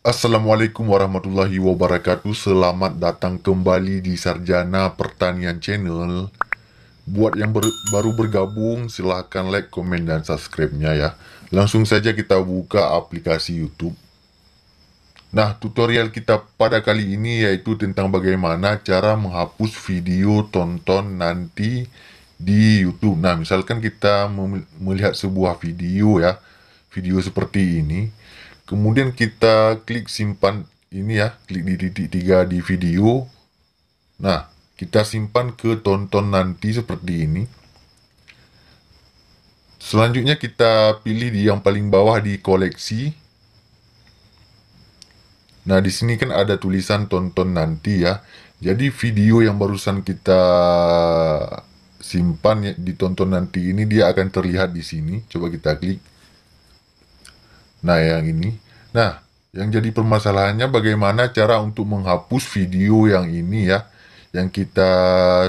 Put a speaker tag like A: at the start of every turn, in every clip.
A: Assalamualaikum warahmatullahi wabarakatuh Selamat datang kembali di Sarjana Pertanian Channel Buat yang ber baru bergabung silahkan like, komen, dan subscribe-nya ya Langsung saja kita buka aplikasi Youtube Nah tutorial kita pada kali ini yaitu tentang bagaimana cara menghapus video tonton nanti di Youtube Nah misalkan kita melihat sebuah video ya Video seperti ini kemudian kita klik simpan ini ya klik di titik tiga di video nah kita simpan ke tonton nanti seperti ini selanjutnya kita pilih di yang paling bawah di koleksi nah di sini kan ada tulisan tonton nanti ya jadi video yang barusan kita simpan ya, ditonton nanti ini dia akan terlihat di sini coba kita klik Nah, yang ini. Nah, yang jadi permasalahannya bagaimana cara untuk menghapus video yang ini ya, yang kita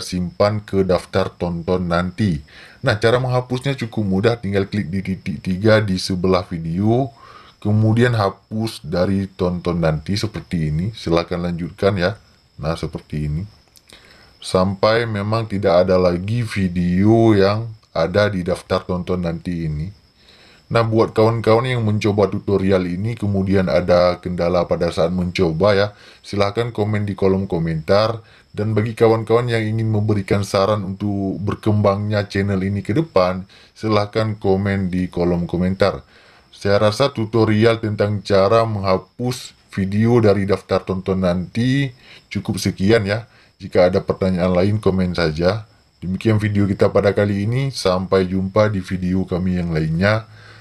A: simpan ke daftar tonton nanti. Nah, cara menghapusnya cukup mudah, tinggal klik di titik tiga di sebelah video, kemudian hapus dari tonton nanti seperti ini. Silahkan lanjutkan ya. Nah, seperti ini. Sampai memang tidak ada lagi video yang ada di daftar tonton nanti ini. Nah, buat kawan-kawan yang mencoba tutorial ini kemudian ada kendala pada saat mencoba ya, silahkan komen di kolom komentar. Dan bagi kawan-kawan yang ingin memberikan saran untuk berkembangnya channel ini ke depan, silahkan komen di kolom komentar. Saya rasa tutorial tentang cara menghapus video dari daftar tonton nanti cukup sekian ya. Jika ada pertanyaan lain, komen saja. Demikian video kita pada kali ini. Sampai jumpa di video kami yang lainnya.